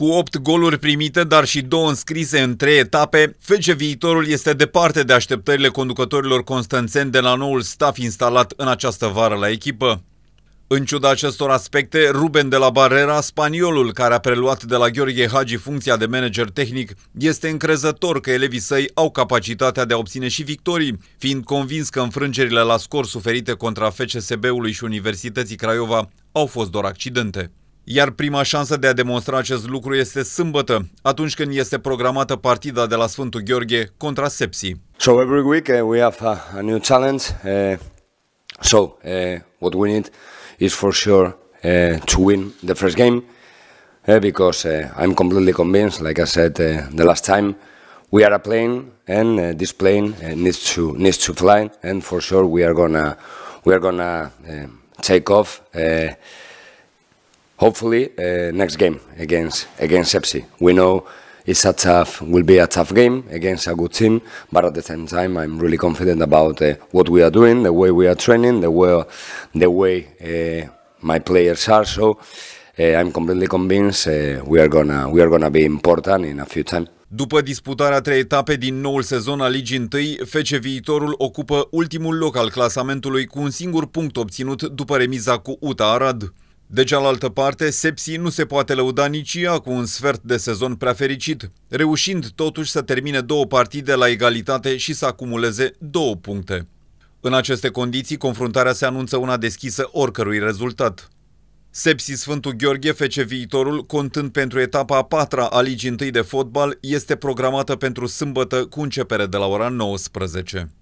cu 8 goluri primite, dar și 2 înscrise în 3 etape, FC Viitorul este departe de așteptările conducătorilor constanțeni de la noul staff instalat în această vară la echipă. În ciuda acestor aspecte, Ruben de la Barrera, spaniolul care a preluat de la Gheorghe Hagi funcția de manager tehnic, este încrezător că elevii săi au capacitatea de a obține și victorii, fiind convins că înfrângerile la scor suferite contra FCSB-ului și Universității Craiova au fost doar accidente. Iar prima șansă de a demonstra acest lucru este sâmbătă, atunci când este programată partida de la Sfântul Gheorghe contra Sepsi. So every week eh, we have a, a new challenge. Uh, so uh, what we need is for sure uh, to win the first game uh, because uh, I'm completely convinced, like I said uh, the last time, we are a plane and uh, this plane uh, needs to needs to fly and for sure we are gonna we are gonna uh, take off. Uh, hopefully uh, next game against against Sepsi. We know it's a tough will be a tough game against a good team, but at the same time, I'm really confident about uh, what we are doing, the way we are training, the way the way uh, my players are. So uh, I'm completely convinced uh, we are gonna we are gonna be important in a few time. După disputarea trei etape din noul sezon al Ligii 1, FC Viitorul ocupă ultimul loc al clasamentului cu un singur punct obținut după remiza cu UTA Arad. De cealaltă parte, Sepsi nu se poate lăuda nici ea cu un sfert de sezon prea fericit, reușind totuși să termine două partide la egalitate și să acumuleze două puncte. În aceste condiții, confruntarea se anunță una deschisă oricărui rezultat. Sepsi Sfântul Gheorghe fece viitorul, contând pentru etapa a patra a Ligii întâi de fotbal, este programată pentru sâmbătă cu începere de la ora 19.